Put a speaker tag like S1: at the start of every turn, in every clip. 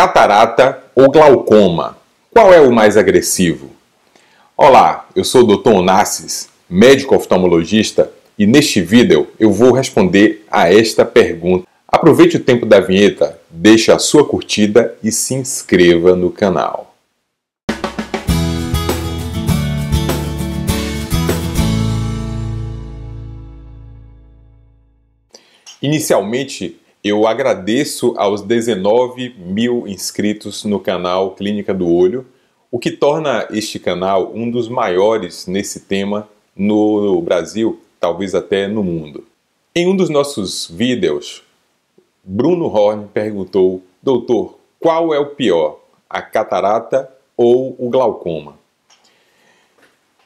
S1: catarata ou glaucoma? Qual é o mais agressivo? Olá, eu sou o Dr. Onassis, médico oftalmologista, e neste vídeo eu vou responder a esta pergunta. Aproveite o tempo da vinheta, deixe a sua curtida e se inscreva no canal. Inicialmente, eu agradeço aos 19 mil inscritos no canal Clínica do Olho, o que torna este canal um dos maiores nesse tema no Brasil, talvez até no mundo. Em um dos nossos vídeos, Bruno Horn perguntou: Doutor, qual é o pior, a catarata ou o glaucoma?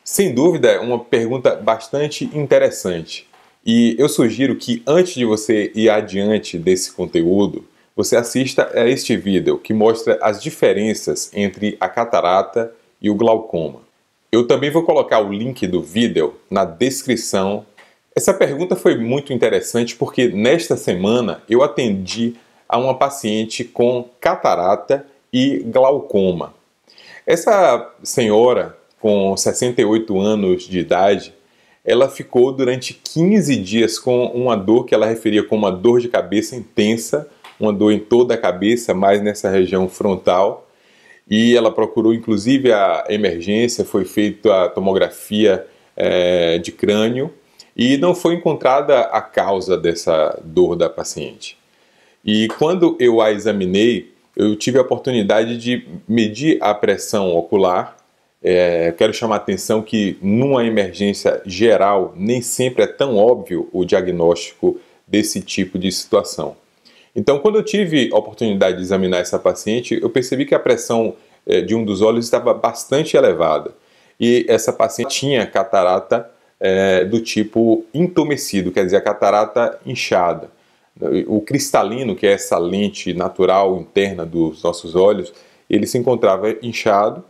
S1: Sem dúvida, é uma pergunta bastante interessante. E eu sugiro que antes de você ir adiante desse conteúdo, você assista a este vídeo que mostra as diferenças entre a catarata e o glaucoma. Eu também vou colocar o link do vídeo na descrição. Essa pergunta foi muito interessante porque nesta semana eu atendi a uma paciente com catarata e glaucoma. Essa senhora, com 68 anos de idade, ela ficou durante 15 dias com uma dor que ela referia como uma dor de cabeça intensa, uma dor em toda a cabeça, mais nessa região frontal. E ela procurou inclusive a emergência, foi feita a tomografia é, de crânio e não foi encontrada a causa dessa dor da paciente. E quando eu a examinei, eu tive a oportunidade de medir a pressão ocular é, quero chamar a atenção que numa emergência geral nem sempre é tão óbvio o diagnóstico desse tipo de situação. Então, quando eu tive a oportunidade de examinar essa paciente, eu percebi que a pressão é, de um dos olhos estava bastante elevada e essa paciente tinha catarata é, do tipo intumescido, quer dizer, a catarata inchada. O cristalino, que é essa lente natural interna dos nossos olhos, ele se encontrava inchado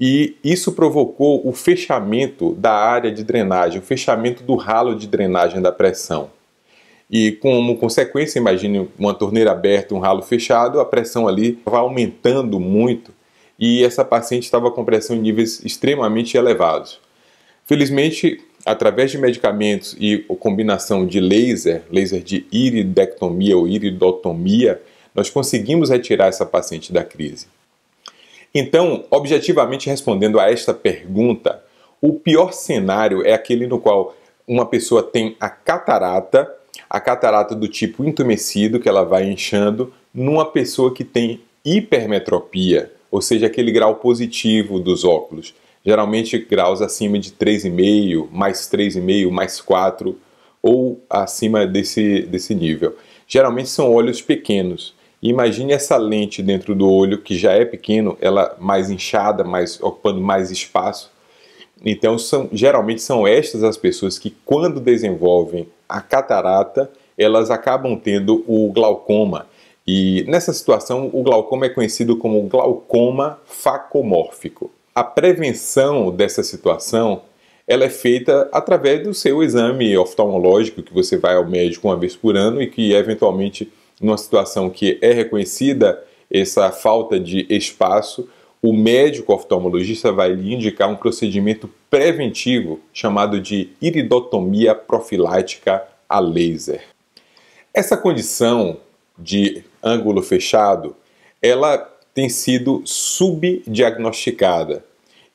S1: e isso provocou o fechamento da área de drenagem, o fechamento do ralo de drenagem da pressão. E como consequência, imagine uma torneira aberta, um ralo fechado, a pressão ali vai aumentando muito e essa paciente estava com pressão em níveis extremamente elevados. Felizmente, através de medicamentos e combinação de laser, laser de iridectomia ou iridotomia, nós conseguimos retirar essa paciente da crise. Então, objetivamente respondendo a esta pergunta, o pior cenário é aquele no qual uma pessoa tem a catarata, a catarata do tipo intumescido, que ela vai inchando, numa pessoa que tem hipermetropia, ou seja, aquele grau positivo dos óculos. Geralmente graus acima de 3,5, mais 3,5, mais 4, ou acima desse, desse nível. Geralmente são olhos pequenos. Imagine essa lente dentro do olho que já é pequeno, ela mais inchada, mais ocupando mais espaço. Então, são, geralmente são estas as pessoas que quando desenvolvem a catarata, elas acabam tendo o glaucoma. E nessa situação, o glaucoma é conhecido como glaucoma facomórfico. A prevenção dessa situação ela é feita através do seu exame oftalmológico que você vai ao médico uma vez por ano e que eventualmente numa situação que é reconhecida essa falta de espaço, o médico oftalmologista vai lhe indicar um procedimento preventivo chamado de iridotomia profilática a laser. Essa condição de ângulo fechado, ela tem sido subdiagnosticada.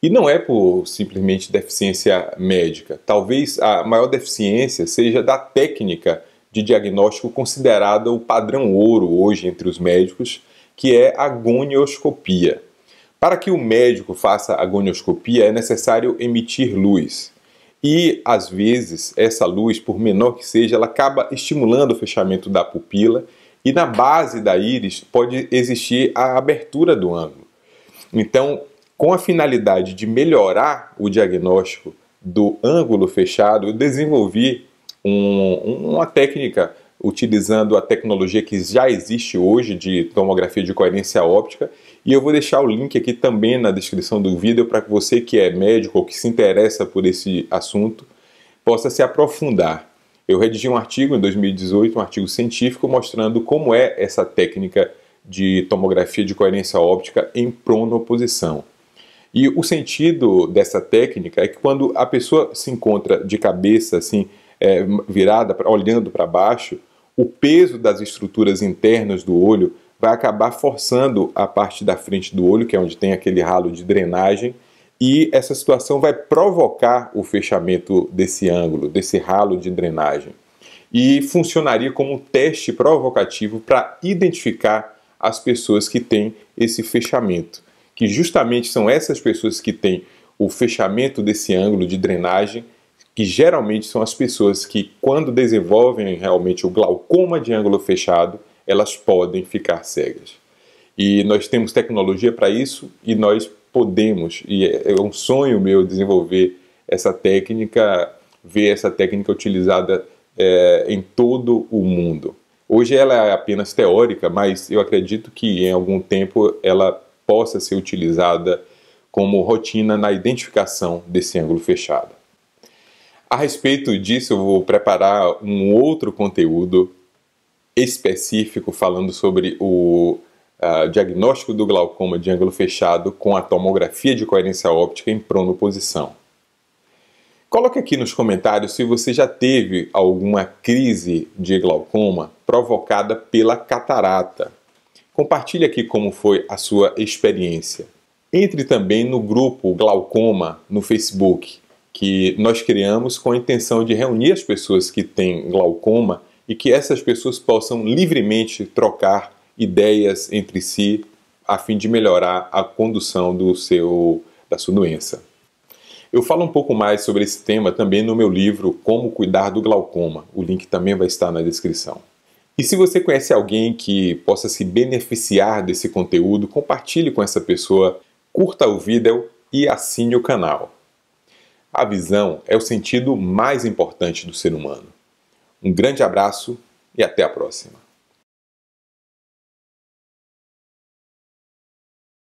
S1: E não é por simplesmente deficiência médica. Talvez a maior deficiência seja da técnica de diagnóstico considerada o padrão ouro hoje entre os médicos, que é a gonioscopia. Para que o médico faça a gonioscopia é necessário emitir luz. E às vezes essa luz, por menor que seja, ela acaba estimulando o fechamento da pupila e na base da íris pode existir a abertura do ângulo. Então, com a finalidade de melhorar o diagnóstico do ângulo fechado, eu desenvolvi um, uma técnica utilizando a tecnologia que já existe hoje de tomografia de coerência óptica. E eu vou deixar o link aqui também na descrição do vídeo para que você que é médico ou que se interessa por esse assunto possa se aprofundar. Eu redigi um artigo em 2018, um artigo científico mostrando como é essa técnica de tomografia de coerência óptica em pronoposição. E o sentido dessa técnica é que quando a pessoa se encontra de cabeça assim, é, virada, olhando para baixo, o peso das estruturas internas do olho vai acabar forçando a parte da frente do olho, que é onde tem aquele ralo de drenagem, e essa situação vai provocar o fechamento desse ângulo, desse ralo de drenagem. E funcionaria como um teste provocativo para identificar as pessoas que têm esse fechamento, que justamente são essas pessoas que têm o fechamento desse ângulo de drenagem que geralmente são as pessoas que, quando desenvolvem realmente o glaucoma de ângulo fechado, elas podem ficar cegas. E nós temos tecnologia para isso e nós podemos, e é, é um sonho meu desenvolver essa técnica, ver essa técnica utilizada é, em todo o mundo. Hoje ela é apenas teórica, mas eu acredito que em algum tempo ela possa ser utilizada como rotina na identificação desse ângulo fechado. A respeito disso, eu vou preparar um outro conteúdo específico falando sobre o uh, diagnóstico do glaucoma de ângulo fechado com a tomografia de coerência óptica em pronoposição. Coloque aqui nos comentários se você já teve alguma crise de glaucoma provocada pela catarata. Compartilhe aqui como foi a sua experiência. Entre também no grupo Glaucoma no Facebook que nós criamos com a intenção de reunir as pessoas que têm glaucoma e que essas pessoas possam livremente trocar ideias entre si a fim de melhorar a condução do seu da sua doença. Eu falo um pouco mais sobre esse tema também no meu livro Como cuidar do glaucoma. O link também vai estar na descrição. E se você conhece alguém que possa se beneficiar desse conteúdo, compartilhe com essa pessoa, curta o vídeo e assine o canal. A visão é o sentido mais importante do ser humano. Um grande abraço e até a próxima.